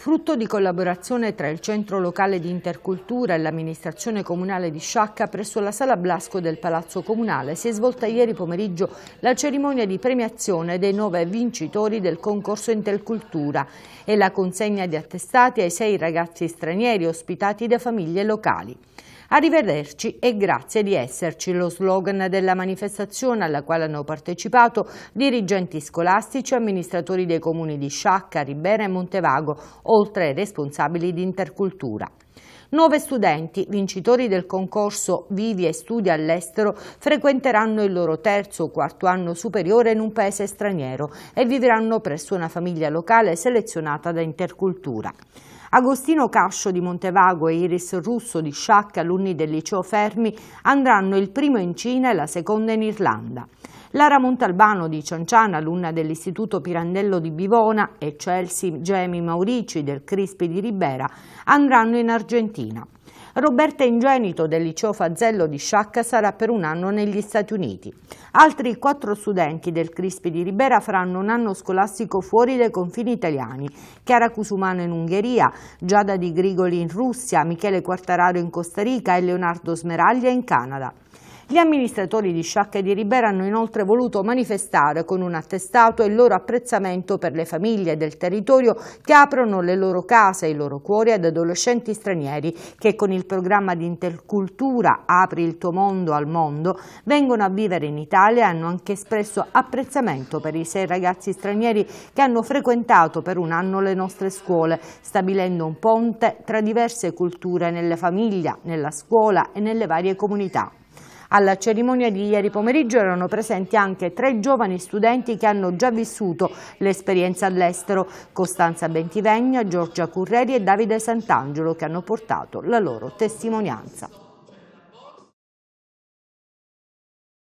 frutto di collaborazione tra il Centro Locale di Intercultura e l'amministrazione comunale di Sciacca presso la Sala Blasco del Palazzo Comunale, si è svolta ieri pomeriggio la cerimonia di premiazione dei nove vincitori del concorso Intercultura e la consegna di attestati ai sei ragazzi stranieri ospitati da famiglie locali. Arrivederci e grazie di esserci, lo slogan della manifestazione alla quale hanno partecipato dirigenti scolastici, amministratori dei comuni di Sciacca, Ribera e Montevago, oltre ai responsabili di intercultura. Nove studenti, vincitori del concorso Vivi e Studi all'estero, frequenteranno il loro terzo o quarto anno superiore in un paese straniero e vivranno presso una famiglia locale selezionata da intercultura. Agostino Cascio di Montevago e Iris Russo di Sciac, alunni del liceo Fermi, andranno il primo in Cina e la seconda in Irlanda. Lara Montalbano di Cianciana, alunna dell'Istituto Pirandello di Bivona, e Chelsea Gemi Maurici del Crispi di Ribera andranno in Argentina. Roberta Ingenito del liceo Fazzello di Sciacca sarà per un anno negli Stati Uniti. Altri quattro studenti del Crispi di Ribera faranno un anno scolastico fuori dai confini italiani. Chiara Cusumano in Ungheria, Giada Di Grigoli in Russia, Michele Quartararo in Costa Rica e Leonardo Smeraglia in Canada. Gli amministratori di Sciacca e di Ribera hanno inoltre voluto manifestare con un attestato il loro apprezzamento per le famiglie del territorio che aprono le loro case e i loro cuori ad adolescenti stranieri che con il programma di intercultura Apri il tuo mondo al mondo vengono a vivere in Italia e hanno anche espresso apprezzamento per i sei ragazzi stranieri che hanno frequentato per un anno le nostre scuole, stabilendo un ponte tra diverse culture nelle famiglie, nella scuola e nelle varie comunità. Alla cerimonia di ieri pomeriggio erano presenti anche tre giovani studenti che hanno già vissuto l'esperienza all'estero, Costanza Bentivegna, Giorgia Curreri e Davide Sant'Angelo che hanno portato la loro testimonianza.